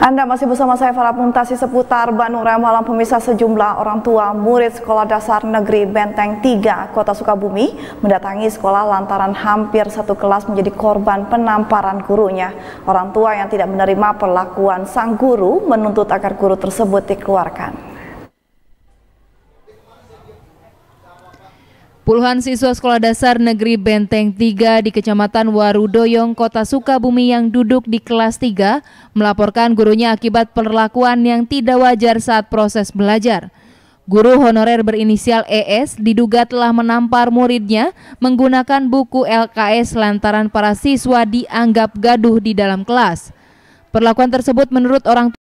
Anda masih bersama saya Farah Muntasi seputar Banura Malam pemirsa sejumlah orang tua murid Sekolah Dasar Negeri Benteng 3 Kota Sukabumi mendatangi sekolah lantaran hampir satu kelas menjadi korban penamparan gurunya. Orang tua yang tidak menerima perlakuan sang guru menuntut agar guru tersebut dikeluarkan. Puluhan siswa sekolah dasar negeri Benteng 3 di Kecamatan Warudoyong, Kota Sukabumi yang duduk di kelas 3 melaporkan gurunya akibat perlakuan yang tidak wajar saat proses belajar. Guru honorer berinisial ES diduga telah menampar muridnya menggunakan buku LKS lantaran para siswa dianggap gaduh di dalam kelas. Perlakuan tersebut menurut orang tua.